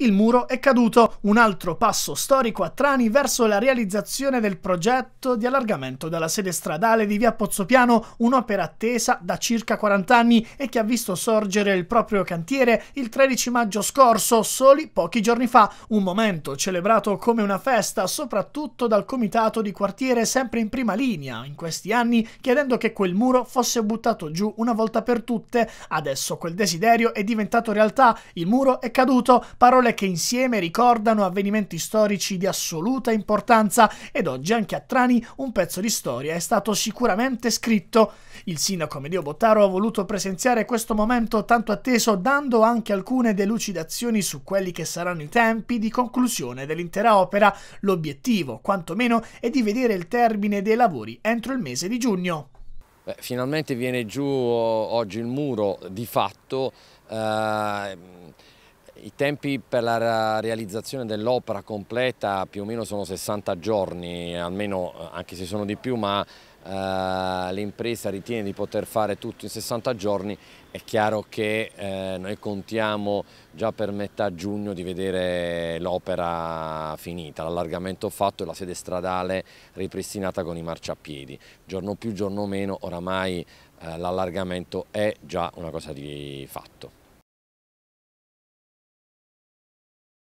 Il muro è caduto, un altro passo storico a Trani verso la realizzazione del progetto di allargamento della sede stradale di via Pozzopiano, un'opera attesa da circa 40 anni e che ha visto sorgere il proprio cantiere il 13 maggio scorso, soli pochi giorni fa, un momento celebrato come una festa soprattutto dal comitato di quartiere sempre in prima linea in questi anni chiedendo che quel muro fosse buttato giù una volta per tutte. Adesso quel desiderio è diventato realtà, il muro è caduto, parole scuole che insieme ricordano avvenimenti storici di assoluta importanza ed oggi anche a Trani un pezzo di storia è stato sicuramente scritto. Il sindaco Medio Bottaro ha voluto presenziare questo momento tanto atteso dando anche alcune delucidazioni su quelli che saranno i tempi di conclusione dell'intera opera. L'obiettivo, quantomeno, è di vedere il termine dei lavori entro il mese di giugno. Beh, finalmente viene giù oggi il muro di fatto. Eh i tempi per la realizzazione dell'opera completa più o meno sono 60 giorni, almeno eh, anche se sono di più, ma eh, l'impresa ritiene di poter fare tutto in 60 giorni. È chiaro che eh, noi contiamo già per metà giugno di vedere l'opera finita, l'allargamento fatto e la sede stradale ripristinata con i marciapiedi. Giorno più, giorno meno, oramai eh, l'allargamento è già una cosa di fatto.